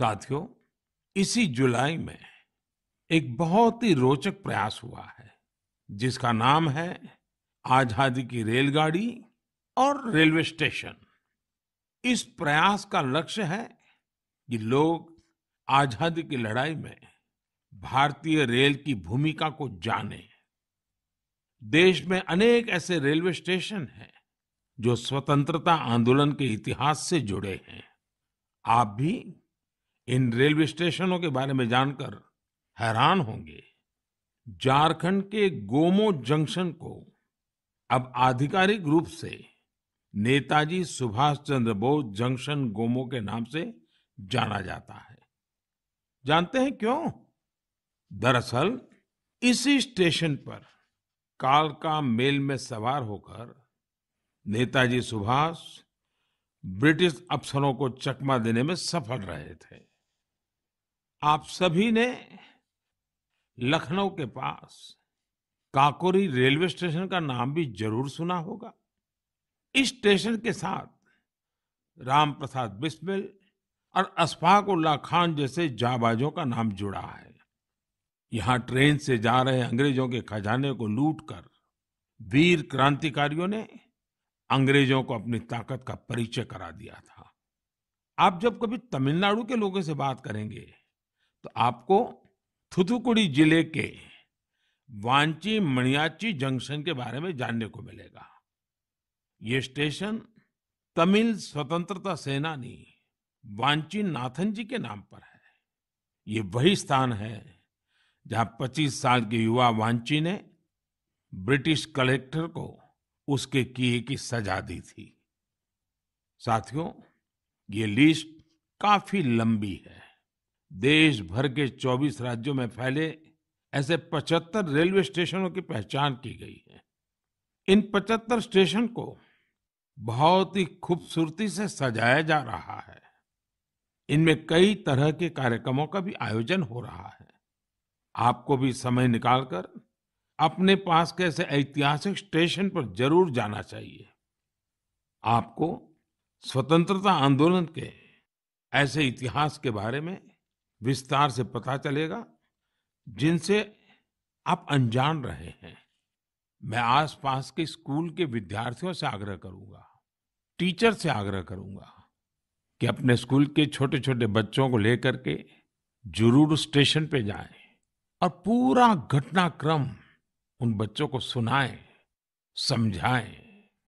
साथियों इसी जुलाई में एक बहुत ही रोचक प्रयास हुआ है जिसका नाम है आजादी की रेलगाड़ी और रेलवे स्टेशन इस प्रयास का लक्ष्य है कि लोग आजादी की लड़ाई में भारतीय रेल की भूमिका को जाने देश में अनेक ऐसे रेलवे स्टेशन हैं जो स्वतंत्रता आंदोलन के इतिहास से जुड़े हैं आप भी इन रेलवे स्टेशनों के बारे में जानकर हैरान होंगे झारखंड के गोमो जंक्शन को अब आधिकारिक रूप से नेताजी सुभाष चंद्र बोस जंक्शन गोमो के नाम से जाना जाता है जानते हैं क्यों दरअसल इसी स्टेशन पर कालका मेल में सवार होकर नेताजी सुभाष ब्रिटिश अफसरों को चकमा देने में सफल रहे थे आप सभी ने लखनऊ के पास काकोरी रेलवे स्टेशन का नाम भी जरूर सुना होगा इस स्टेशन के साथ राम प्रसाद बिस्मिल और अशफाक उल्ला खान जैसे जाबाजों का नाम जुड़ा है यहां ट्रेन से जा रहे अंग्रेजों के खजाने को लूटकर वीर क्रांतिकारियों ने अंग्रेजों को अपनी ताकत का परिचय करा दिया था आप जब कभी तमिलनाडु के लोगों से बात करेंगे तो आपको थुथुकुड़ी जिले के वांची मणियाची जंक्शन के बारे में जानने को मिलेगा ये स्टेशन तमिल स्वतंत्रता सेनानी वांची नाथन जी के नाम पर है ये वही स्थान है जहां 25 साल के युवा वांची ने ब्रिटिश कलेक्टर को उसके किए की सजा दी थी साथियों ये लिस्ट काफी लंबी है देश भर के 24 राज्यों में फैले ऐसे 75 रेलवे स्टेशनों की पहचान की गई है इन 75 स्टेशन को बहुत ही खूबसूरती से सजाया जा रहा है इनमें कई तरह के कार्यक्रमों का भी आयोजन हो रहा है आपको भी समय निकालकर अपने पास के ऐसे ऐतिहासिक स्टेशन पर जरूर जाना चाहिए आपको स्वतंत्रता आंदोलन के ऐसे इतिहास के बारे में विस्तार से पता चलेगा जिनसे आप अनजान रहे हैं मैं आसपास के स्कूल के विद्यार्थियों से आग्रह करूंगा टीचर से आग्रह करूंगा कि अपने स्कूल के छोटे छोटे बच्चों को लेकर के जरूर स्टेशन पे जाएं और पूरा घटनाक्रम उन बच्चों को सुनाएं समझाएं